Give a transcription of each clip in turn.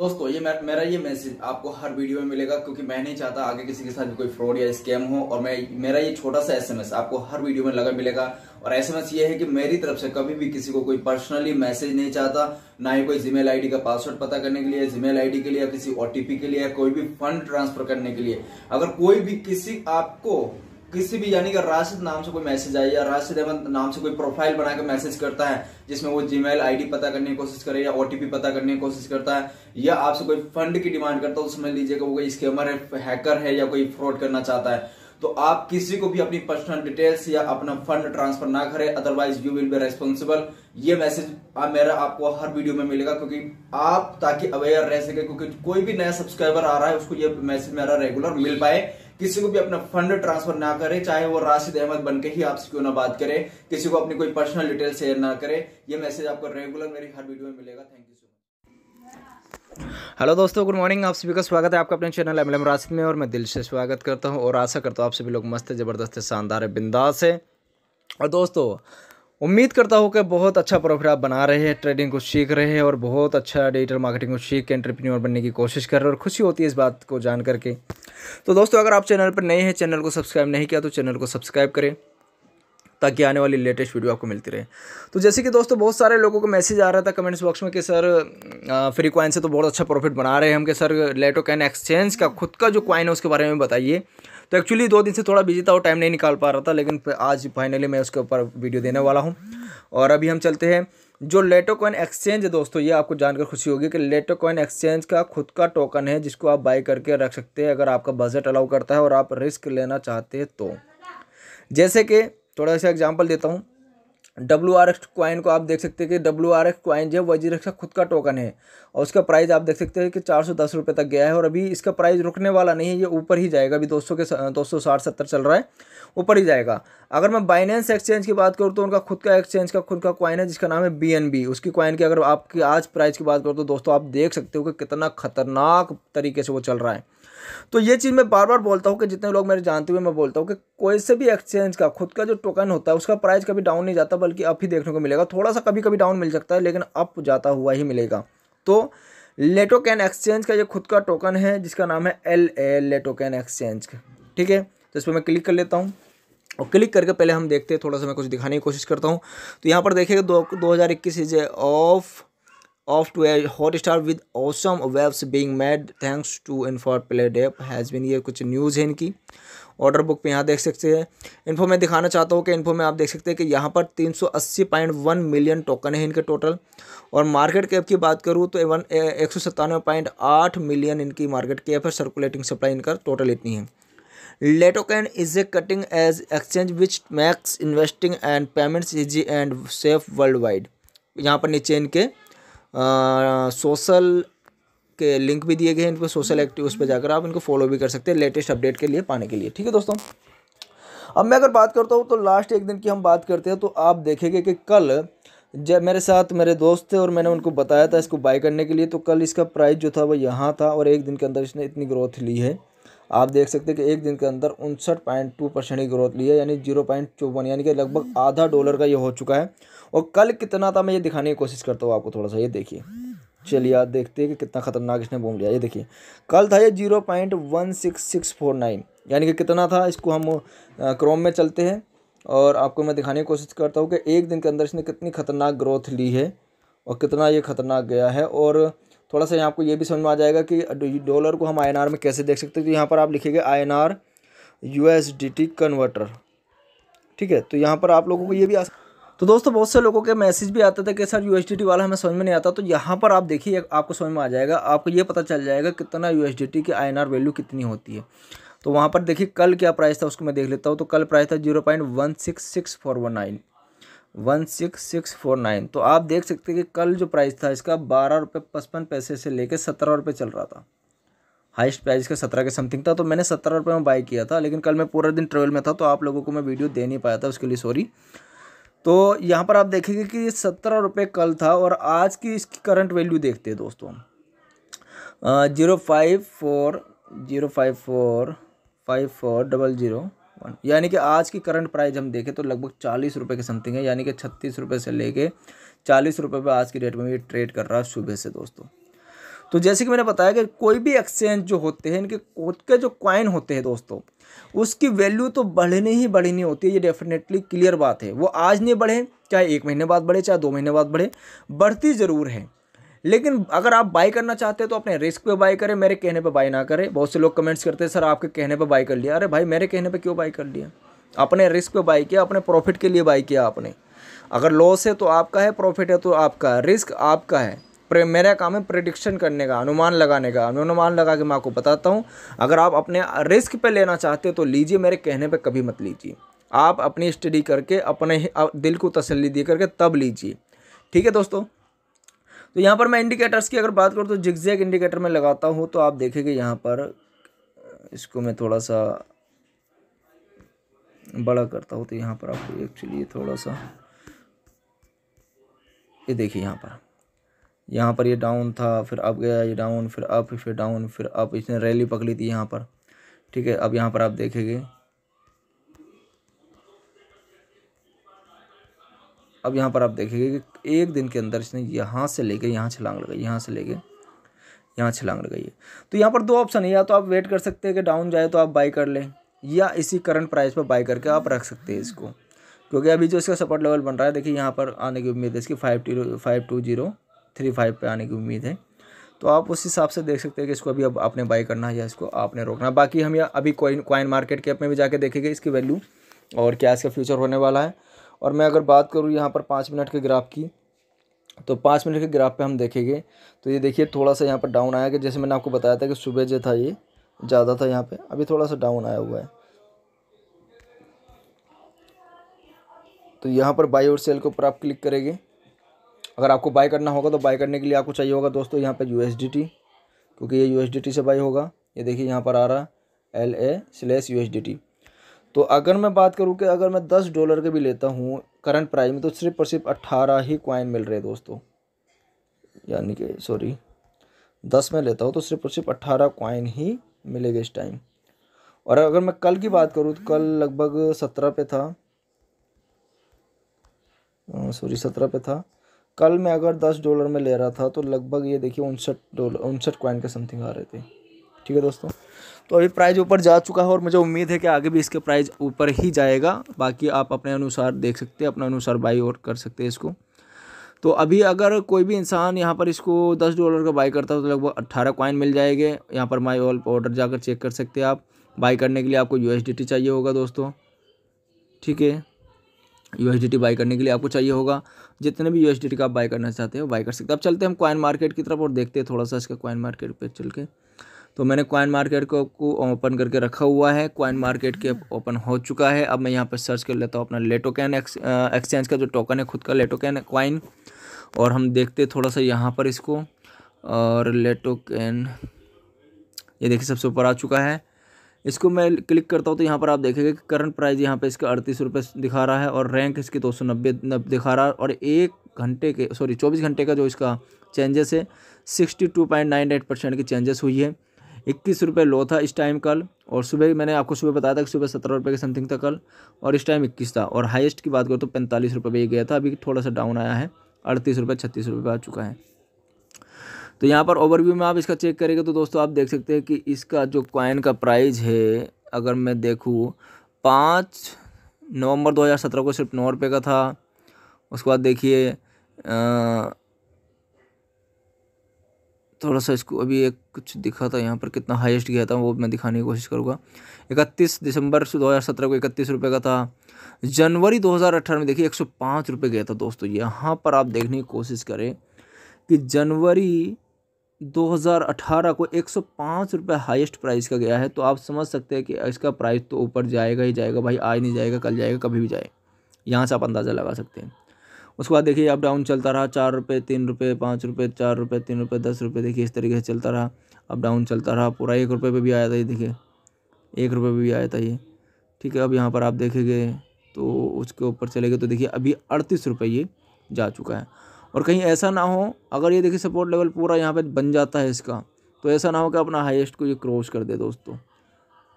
दोस्तों ये मेरा ये मैसेज आपको हर वीडियो में मिलेगा क्योंकि मैं नहीं चाहता आगे किसी के साथ कोई फ्रॉड या स्कैम हो और मैं मेरा ये छोटा सा एसएमएस आपको हर वीडियो में लगा मिलेगा और एसएमएस ये है कि मेरी तरफ से कभी भी किसी को कोई पर्सनली मैसेज नहीं चाहता ना ही कोई जीमेल आईडी का पासवर्ड पता करने के लिए जीमेल आई के लिए या किसी ओटीपी के लिए या कोई भी फंड ट्रांसफर करने के लिए अगर कोई भी किसी आपको किसी भी यानी कि राशिद नाम से कोई मैसेज आए या राशिद अहमद नाम से कोई प्रोफाइल बनाकर मैसेज करता है जिसमें वो जीमेल मेल पता करने की कोशिश करे या ओटीपी पता करने की कोशिश करता है या आपसे कोई फंड की डिमांड करता है तो समझ लीजिए कि वो कोई स्कैमर है हैकर है या कोई फ्रॉड करना चाहता है तो आप किसी को भी अपनी पर्सनल डिटेल्स या अपना फंड ट्रांसफर ना करें otherwise you will be responsible ये मैसेज आप मेरा आपको हर वीडियो में मिलेगा क्योंकि आप ताकि अवेयर रह सके क्योंकि कोई भी नया सब्सक्राइबर आ रहा है उसको ये मैसेज मेरा रेगुलर मिल पाए किसी को भी अपना फंड ट्रांसफर ना करें चाहे वो राशिद अहमद बन ही आपसे क्यों ना बात करे किसी को अपनी कोई पर्सनल डिटेल शेयर ना करे ये मैसेज आपको रेगुलर मेरी हर वीडियो में मिलेगा thank you so much hello दोस्तों गुड मॉर्निंग आप सभी का स्वागत है आपका अपने चैनल एम एम राशिद में और मैं दिल से स्वागत करता हूँ और आशा करता हूँ आप सभी लोग मस्त ज़बरदस्त शानदार बिंदास है और दोस्तों उम्मीद करता हूँ कि बहुत अच्छा प्रॉफिट आप बना रहे हैं ट्रेडिंग को सीख रहे हैं और बहुत अच्छा डिजिटल मार्केटिंग को सीख के एंटरप्रेन्योर बनने की कोशिश कर रहे हैं और खुशी होती है इस बात को जान करके तो दोस्तों अगर आप चैनल पर नए हैं चैनल को सब्सक्राइब नहीं किया तो चैनल को सब्सक्राइब करें ताकि आने वाली लेटेस्ट वीडियो आपको मिलती रहे तो जैसे कि दोस्तों बहुत सारे लोगों को मैसेज आ रहा था कमेंट्स बॉक्स में कि सर फ्री क्वाइन से तो बहुत अच्छा प्रॉफिट बना रहे हैं हम कि सर लेटो कैन एक्सचेंज का खुद का जो क्वाइन है उसके बारे में बताइए तो एक्चुअली दो दिन से थोड़ा बिजी था और टाइम नहीं निकाल पा रहा था लेकिन आज फाइनली मैं उसके ऊपर वीडियो देने वाला हूँ और अभी हम चलते हैं जो लेटो कॉइन एक्सचेंज है दोस्तों ये आपको जानकर खुशी होगी कि लेटो कॉइन एक्सचेंज का खुद का टोकन है जिसको आप बाई करके रख सकते हैं अगर आपका बजट अलाउ करता है और आप रिस्क लेना चाहते हैं तो जैसे कि थोड़ा सा एग्जाम्पल देता हूँ डब्ल्यू आर एक्स क्वाइन को आप देख सकते हैं कि डब्ल्यू आर एक्स क्वाइन जो है वजी एक्स का खुद का टोकन है और उसका प्राइस आप देख सकते हैं कि चार सौ दस रुपये तक गया है और अभी इसका प्राइस रुकने वाला नहीं है ये ऊपर ही जाएगा अभी दो सौ के दो सौ साठ सत्तर चल रहा है ऊपर ही जाएगा अगर मैं बाइनेंस एक्सचेंज की बात करूँ तो उनका खुद का एक्सचेंज का खुद का क्वाइन है जिसका नाम है बी एन बी उसकी क्वाइन की अगर आपकी आज प्राइस की बात करूँ तो दोस्तों आप देख सकते हो कि कितना खतरनाक तरीके से वो चल रहा है तो ये चीज़ मैं बार बार बोलता हूँ कि जितने लोग मेरे जानते हुए मैं बोलता हूँ कि कोई से भी एक्सचेंज का खुद का जो टोकन होता है उसका प्राइस कभी डाउन नहीं जाता बल्कि अप ही देखने को मिलेगा थोड़ा सा कभी कभी डाउन मिल सकता है लेकिन अप जाता हुआ ही मिलेगा तो लेटो कैन एक्सचेंज का ये खुद का टोकन है जिसका नाम है L A Latoken exchange ठीक है तो इस पर मैं क्लिक कर लेता हूँ और क्लिक करके पहले हम देखते हैं थोड़ा सा मैं कुछ दिखाने की कोशिश करता हूँ तो यहाँ पर देखिएगा दो दो हज़ार इक्कीस is a off off to a hot start with start waves being made thanks to in for Infoplay Dev has been ये कुछ न्यूज़ है इनकी ऑर्डर बुक पर यहाँ देख सकते हैं इन्फो मैं दिखाना चाहता हूँ कि इन्फो में आप देख सकते हैं कि यहाँ पर तीन सौ अस्सी पॉइंट वन मिलियन टोकन है इनके टोटल और मार्केट कैप की बात करूँ तो एवन एक मिलियन इनकी मार्केट कैप है सर्कुलेटिंग सप्लाई इनका टोटल इतनी है Latoken is a cutting edge exchange which makes investing and payments easy and safe worldwide यहाँ पर नीचे इनके सोशल के लिंक भी दिए गए हैं इनको सोशल एक्टिव उस पर जाकर आप इनको फॉलो भी कर सकते हैं लेटेस्ट अपडेट के लिए पाने के लिए ठीक है दोस्तों अब मैं अगर बात करता हूँ तो लास्ट एक दिन की हम बात करते हैं तो आप देखेंगे कि कल जब मेरे साथ मेरे दोस्त थे और मैंने उनको बताया था इसको बाय करने के लिए तो कल इसका प्राइस जो था वो यहाँ था और एक दिन के अंदर इसने इतनी ग्रोथ ली है आप देख सकते हैं कि एक दिन के अंदर उनसठ पॉइंट टू परसेंट की ग्रोथ ली है यानी जीरो पॉइंट चौवन यानी कि लगभग आधा डॉलर का ये हो चुका है और कल कितना था मैं ये दिखाने की कोशिश करता हूँ आपको थोड़ा सा ये देखिए चलिए आप देखते हैं कि कितना खतरनाक इसने बोम लिया ये देखिए कल था ये zero point one six six four nine यानी कि कितना था इसको हम क्रोम में चलते हैं और आपको मैं दिखाने की कोशिश करता हूँ कि एक दिन के अंदर इसने कितनी खतरनाक ग्रोथ ली है और कितना ये खतरनाक गया है और थोड़ा सा यहाँ आपको ये भी समझ में आ जाएगा कि डॉलर को हम आई में कैसे देख सकते हैं तो यहाँ पर आप लिखेंगे आई एन आर कन्वर्टर ठीक है तो यहाँ पर आप लोगों को ये भी आ तो दोस्तों बहुत से लोगों के मैसेज भी आते थे कि सर यू वाला हमें समझ में नहीं आता तो यहाँ पर आप देखिए आपको समझ में आ जाएगा आपको ये पता चल जाएगा कितना यू की आई वैल्यू कितनी होती है तो वहाँ पर देखिए कल क्या प्राइस था उसको मैं देख लेता हूँ तो कल प्राइस था zero point one six six four one nine one six six four nine तो आप देख सकते हैं कि कल जो प्राइस था इसका बारह रुपये पचपन पैसे से लेकर सत्रह रुपये चल रहा था हाइस्ट प्राइस इसका सत्रह के समथिंग था तो मैंने सत्रह रुपये में बाई किया था लेकिन कल मैं पूरा दिन ट्रेवल में था तो आप लोगों को मैं वीडियो दे नहीं पाया था उसके लिए सॉरी तो यहाँ पर आप देखेंगे कि ये सत्रह रुपये कल था और आज की इसकी करंट वैल्यू देखते हैं दोस्तों zero five four zero five four five four double zero one यानी कि आज की करंट प्राइस हम देखें तो लगभग चालीस रुपये के समथिंग है यानी कि छत्तीस रुपये से लेके चालीस रुपये पर आज की डेट में ये ट्रेड कर रहा है सुबह से दोस्तों तो जैसे कि मैंने बताया कि कोई भी एक्सचेंज जो होते हैं इनके खुद के जो क्वाइन होते हैं दोस्तों उसकी वैल्यू तो बढ़ने ही बढ़नी होती है ये डेफिनेटली क्लियर बात है वो आज नहीं बढ़े चाहे एक महीने बाद बढ़े चाहे दो महीने बाद बढ़े बढ़ती ज़रूर है लेकिन अगर आप बाई करना चाहते हैं तो अपने रिस्क पे बाई करें मेरे कहने पे बाई ना करें बहुत से लोग कमेंट्स करते हैं सर आपके कहने पे बाई कर लिया अरे भाई मेरे कहने पे क्यों बाई कर लिया अपने रिस्क पे बाई किया अपने प्रॉफिट के लिए बाई किया आपने अगर लॉस है तो आपका है प्रॉफिट है तो आपका है रिस्क आपका है मेरा काम है प्रडिक्शन करने का अनुमान लगाने का अनुमान लगा के मैं आपको बताता हूँ अगर आप अपने रिस्क पे लेना चाहते हो तो लीजिए मेरे कहने पे कभी मत लीजिए आप अपनी स्टडी करके अपने दिल को तसल्ली दे करके तब लीजिए ठीक है दोस्तों तो यहाँ पर मैं इंडिकेटर्स की अगर बात करूँ तो जिगजैग इंडिकेटर में लगाता हूँ तो आप देखेंगे यहाँ पर इसको मैं थोड़ा सा बड़ा करता हूँ तो यहाँ पर आपको एक्चुअली थोड़ा सा ये देखिए यहाँ पर यहाँ पर ये डाउन था फिर अब गया ये डाउन फिर अप फिर डाउन फिर अप इसने रैली पकड़ी थी यहाँ पर ठीक है अब यहाँ पर आप देखेंगे अब यहाँ पर आप देखेंगे कि एक दिन के अंदर इसने यहाँ से लेके यहाँ छलांग लगाई यहाँ से लेके यहाँ छलांग लगाई है तो यहाँ पर दो ऑप्शन है या तो आप वेट कर सकते हैं कि डाउन जाए तो आप बाई कर लें या इसी करंट प्राइस पर बाई करके आप रख सकते हैं इसको क्योंकि अभी जो इसका सपोर्ट लेवल बन रहा है देखिए यहाँ पर आने की उम्मीद है इसकी five two five two zero three five पर आने की उम्मीद है तो आप उस हिसाब से देख सकते हैं कि इसको अभी अब आपने बाई करना है या इसको आपने रोकना बाकी हम यह अभी कॉइन कॉइन मार्केट के में भी जाके देखेंगे इसकी वैल्यू और क्या इसका फ्यूचर होने वाला है और मैं अगर बात करूँ यहाँ पर पाँच मिनट के ग्राफ की तो पाँच मिनट के ग्राफ पे हम देखेंगे तो ये देखिए थोड़ा सा यहाँ पर डाउन आया कि जैसे मैंने आपको बताया था कि सुबह जो था ये ज़्यादा था यहाँ पर अभी थोड़ा सा डाउन आया हुआ है तो यहाँ पर बाई और सेल के ऊपर आप क्लिक करेंगे अगर आपको बाय करना होगा तो बाय करने के लिए आपको चाहिए होगा दोस्तों यहाँ पर यू क्योंकि ये यू से बाई होगा ये देखिए यहाँ पर आ रहा है एल ए स्लेस यू तो अगर मैं बात करूँ कि अगर मैं दस डॉलर के भी लेता हूँ करंट प्राइस में तो सिर्फ और सिर्फ अट्ठारह ही कॉइन मिल रहे दोस्तों यानी कि सॉरी दस में लेता हूँ तो सिर्फ और सिर्फ अट्ठारह कॉइन ही मिलेगा इस टाइम और अगर मैं कल की बात करूँ तो कल लगभग सत्रह पे था सॉरी सत्रह पे था कल मैं अगर दस डॉलर में ले रहा था तो लगभग ये देखिए उनसठ डॉलर उनसठ क्वाइन के समथिंग आ रहे थे ठीक है दोस्तों तो अभी प्राइस ऊपर जा चुका है और मुझे उम्मीद है कि आगे भी इसके प्राइस ऊपर ही जाएगा बाकी आप अपने अनुसार देख सकते हैं अपने अनुसार बाई और कर सकते हैं इसको तो अभी अगर कोई भी इंसान यहाँ पर इसको दस डॉलर का बाई करता है तो लगभग अट्ठारह कॉइन मिल जाएंगे यहाँ पर माई ऑल ऑर्डर जाकर चेक कर सकते हैं आप बाई करने के लिए आपको यू चाहिए होगा दोस्तों ठीक है यू बाई करने के लिए आपको चाहिए होगा जितने भी यू का आप बाई करना चाहते हो बाई कर सकते हो अब चलते हैं हम कॉइन मार्केट की तरफ और देखते हैं थोड़ा सा इसका कॉइन मार्केट पे चल के तो मैंने कॉइन मार्केट को ओपन करके रखा हुआ है कॉइन मार्केट के ओपन हो चुका है अब मैं यहाँ पर सर्च कर लेता हूँ अपना लेटो कैन एक्सचेंज का जो टोकन है खुद का लेटो कैन कॉइन और हम देखते थोड़ा सा यहाँ पर इसको और लेटो कैन ये देखिए सबसे ऊपर आ चुका है इसको मैं क्लिक करता हूँ तो यहाँ पर आप देखेंगे कि करंट प्राइस यहाँ पे इसका अड़तीस रुपये दिखा रहा है और रैंक इसकी दो सौ नब्बे दिखा रहा है और एक घंटे के सॉरी चौबीस घंटे का जो इसका चेंजेस है sixty two point nine eight percent की चेंजेस हुई है इक्कीस रुपये लो था इस टाइम कल और सुबह मैंने आपको सुबह बताया था कि सुबह सत्रह रुपये के समथिंग था कल और इस टाइम इक्कीस था और हाइस्ट की बात करो तो पैंतालीस रुपये भी गया था अभी थोड़ा सा डाउन आया है अड़तीस रुपये छत्तीस रुपये आ चुका है तो यहाँ पर ओवरव्यू में आप इसका चेक करेंगे तो दोस्तों आप देख सकते हैं कि इसका जो कॉइन का प्राइस है अगर मैं देखूँ पाँच नवंबर 2017 को सिर्फ नौ रुपये का था उसके बाद देखिए थोड़ा सा इसको अभी एक कुछ दिखा था यहाँ पर कितना हाईएस्ट गया था वो मैं दिखाने की कोशिश करूँगा इकतीस दिसंबर दो हज़ार सत्रह को इकतीस रुपये का था जनवरी दो हज़ार अठारह में देखिए एक सौ पाँच रुपये गया था दोस्तों यहाँ पर आप देखने की कोशिश करें कि जनवरी 2018 को 105 रुपए हाईएस्ट प्राइस का गया है तो आप समझ सकते हैं कि इसका प्राइस तो ऊपर जाएगा ही जाएगा भाई आज नहीं जाएगा कल जाएगा कभी भी जाए यहाँ से आप अंदाज़ा लगा सकते हैं उसके बाद देखिए अप डाउन चलता रहा चार रुपये तीन रुपये पाँच रुपये चार रुपये तीन रुपये दस रुपये देखिए इस तरीके से चलता रहा अप डाउन चलता रहा पूरा एक रुपये पर भी आया था ये देखिए एक रुपये पर भी आया था ये ठीक है अब यहाँ पर आप देखेंगे तो उसके ऊपर चले गए तो देखिए अभी अड़तीस रुपये ये जा चुका है और कहीं ऐसा ना हो अगर ये देखिए सपोर्ट लेवल पूरा यहाँ पे बन जाता है इसका तो ऐसा ना हो कि अपना हाईएस्ट को ये क्रॉस कर दे दोस्तों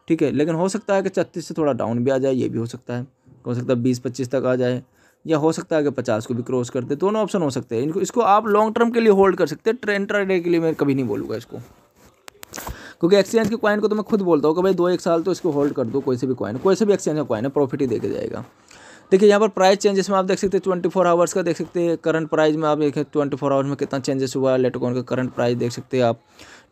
ठीक है लेकिन हो सकता है कि छत्तीस से थोड़ा डाउन भी आ जाए ये भी हो सकता है हो सकता है बीस पच्चीस तक आ जाए या हो सकता है कि पचास को भी क्रॉस कर दे दोनों ऑप्शन हो सकते हैं इनको इसको आप लॉन्ग टर्म के लिए होल्ड कर सकते हैं ट्रेन ट्रेड के लिए मैं कभी नहीं बोलूँगा इसको क्योंकि एक्सचेंज के कॉइन को तो मैं खुद बोलता हूँ कि भाई दो एक साल तो इसको होल्ड कर दो कोई से भी कॉइन कोई से भी एक्सचेंज का कॉइन है प्रॉफिट ही देके जाएगा देखिए यहाँ पर प्राइस चेंजेस में आप देख सकते हैं ट्वेंटी फोर आवर्स का देख सकते हैं करंट प्राइस में आप देखें ट्वेंटी फोर आवर्स में कितना चेंजेस हुआ है लेटोकॉन का करंट प्राइस देख सकते हैं आप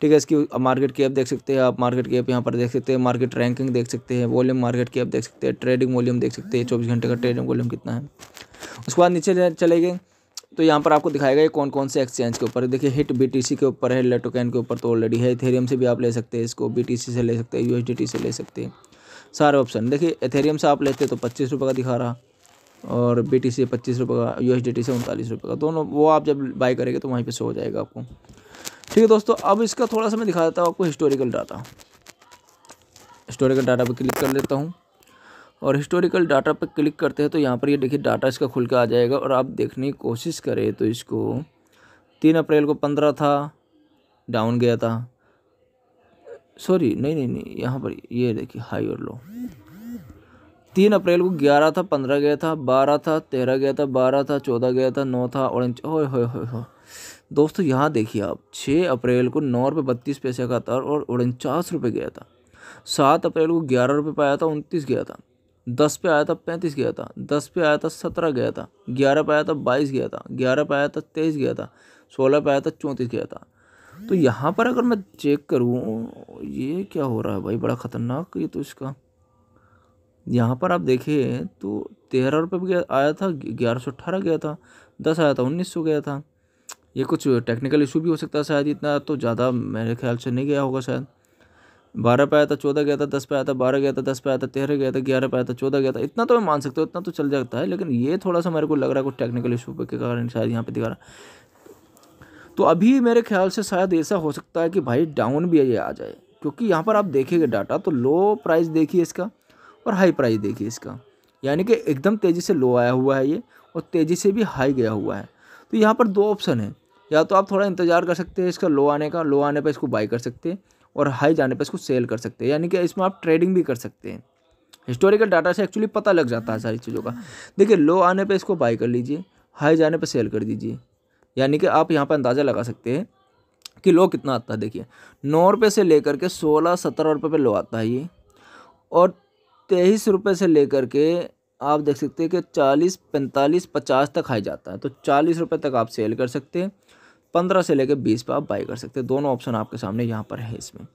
ठीक है इसकी मार्केट कैप देख सकते हैं आप मार्केट कैप यहाँ पर देख सकते हैं मार्केट रैंकिंग देख सकते हैं वॉल्यूम मार्केट कैप देख सकते हैं ट्रेडिंग वॉल्यूम देख सकते हैं चौबीस घंटे का ट्रेडिंग वॉल्यूम कितना है उसके बाद नीचे चले गए तो यहाँ पर आपको दिखाएगा ये कौन कौन से एक्सचेंज के ऊपर है देखिए हिट बीटीसी के ऊपर है लेटोकैन के ऊपर तो ऑलरेडी है इथेरियम से भी आप ले सकते हैं इसको बीटीसी से ले सकते हैं यूएसडीटी से ले सकते हैं सारे ऑप्शन देखिए एथेरियम से आप लेते तो पच्चीस रुपये का दिखा रहा और बी टी सी पच्चीस रुपये का U S D T C उनतालीस रुपये का दोनों वो आप जब बाई करेंगे तो वहीं पे शो हो जाएगा आपको ठीक है दोस्तों अब इसका थोड़ा सा मैं दिखा देता हूँ आपको हिस्टोरिकल डाटा हिस्टोरिकल डाटा पर क्लिक कर लेता हूँ और हिस्टोरिकल डाटा पर क्लिक करते हैं तो यहाँ पर ये देखिए डाटा इसका खुल के आ जाएगा और आप देखने की कोशिश करें तो इसको तीन अप्रैल को पंद्रह था डाउन गया था सॉरी नहीं नहीं नहीं यहाँ पर ये देखिए हाई और लो तीन अप्रैल को ग्यारह था पंद्रह गया था बारह था तेरह गया था बारह था चौदह गया था नौ था और हो हो हो दोस्तों यहाँ देखिए आप छः अप्रैल को नौ रुपये बत्तीस पैसे का था और उनचास रुपये गया था सात अप्रैल को ग्यारह रुपये पे आया था उनतीस गया था दस पे आया था पैंतीस गया था दस पे आया था सत्रह गया था ग्यारह पे आया था बाईस गया था ग्यारह पे आया था तेईस गया था सोलह पे आया था चौंतीस गया था तो यहाँ पर अगर मैं चेक करूँ ये क्या हो रहा है भाई बड़ा ख़तरनाक ये तो इसका यहाँ पर आप देखिए तो तेरह रुपये भी आया था ग्यारह सौ अट्ठारह गया था दस आया था उन्नीस सौ गया था ये कुछ टेक्निकल इशू भी हो सकता है शायद इतना तो ज़्यादा मेरे ख्याल से नहीं गया होगा शायद बारह पे आया था चौदह गया था दस पे आया था बारह गया था दस पे आया था तेरह गया था ग्यारह पे आया था चौदह गया था इतना तो मैं मान सकता हूँ इतना तो चल जाता है लेकिन ये थोड़ा सा मेरे को लग रहा है कुछ टेक्निकल इशू के कारण शायद यहाँ पे दिखा रहा तो अभी मेरे ख्याल से शायद ऐसा हो सकता है कि भाई डाउन भी ये आ जाए क्योंकि यहाँ पर आप देखिएगा डाटा तो लो प्राइस देखिए इसका और हाई प्राइस देखिए इसका यानी कि एकदम तेज़ी से लो आया हुआ है ये और तेज़ी से भी हाई गया हुआ है तो यहाँ पर दो ऑप्शन है या तो आप थोड़ा इंतज़ार कर सकते हैं इसका लो आने का लो आने पर इसको बाई कर सकते हैं और हाई जाने पर इसको सेल कर सकते हैं यानी कि इसमें आप ट्रेडिंग भी कर सकते हैं हिस्टोरिकल डाटा से एक्चुअली पता लग जाता है सारी चीज़ों का देखिए लो आने पर इसको बाई कर लीजिए हाई जाने पर सेल कर दीजिए यानी कि आप यहाँ पर अंदाज़ा लगा सकते हैं कि लो कितना आता है देखिए नौ रुपये से लेकर के सोलह सत्रह रुपये पर लो आता है ये और तेईस रुपये से लेकर के आप देख सकते हैं कि चालीस पैंतालीस पचास तक हाई जाता है तो चालीस रुपये तक आप सेल कर सकते हैं पंद्रह से लेकर बीस पर आप बाई कर सकते हैं दोनों ऑप्शन आपके सामने यहाँ पर है इसमें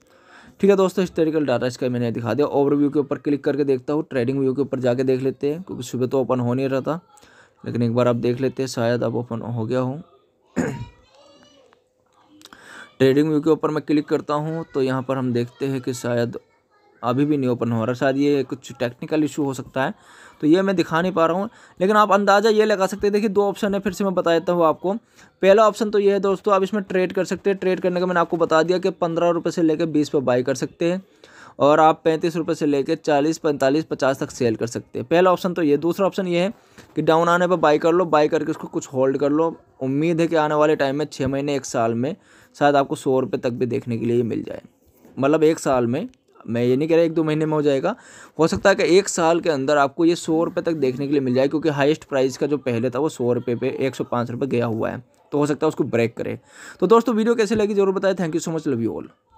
ठीक है दोस्तों हिस्टोरिकल डाटा इसका मैंने दिखा दिया ओवरव्यू के ऊपर क्लिक करके देखता हूँ ट्रेडिंग व्यू के ऊपर जाके देख लेते हैं क्योंकि सुबह तो ओपन हो नहीं रहा था लेकिन एक बार आप देख लेते हैं शायद अब ओपन हो गया हो ट्रेडिंग व्यू के ऊपर मैं क्लिक करता हूँ तो यहाँ पर हम देखते हैं कि शायद अभी भी नहीं ओपन हो रहा शायद ये कुछ टेक्निकल इशू हो सकता है तो ये मैं दिखा नहीं पा रहा हूँ लेकिन आप अंदाज़ा ये लगा सकते हैं देखिए दो ऑप्शन है फिर से मैं बता देता हूँ आपको पहला ऑप्शन तो ये है दोस्तों आप इसमें ट्रेड कर सकते हैं ट्रेड करने का मैंने आपको बता दिया कि पंद्रह रुपये से लेकर बीस पर बाई कर सकते हैं और आप पैंतीस रुपये से लेकर चालीस पैंतालीस पचास तक सेल कर सकते हैं पहला ऑप्शन तो ये दूसरा ऑप्शन ये है कि डाउन आने पर बाई कर लो बाई करके उसको कुछ होल्ड कर लो उम्मीद है कि आने वाले टाइम में छः महीने एक साल में शायद आपको सौ रुपये तक भी देखने के लिए मिल जाए मतलब एक साल में मैं ये नहीं कह रहा एक दो महीने में हो जाएगा हो सकता है कि एक साल के अंदर आपको ये सौ रुपये तक देखने के लिए मिल जाए क्योंकि हाईएस्ट प्राइस का जो पहले था वो सौ रुपये पे एक सौ पाँच रुपये गया हुआ है तो हो सकता है उसको ब्रेक करे तो दोस्तों वीडियो कैसे लगी जरूर बताएं thank you so much love you all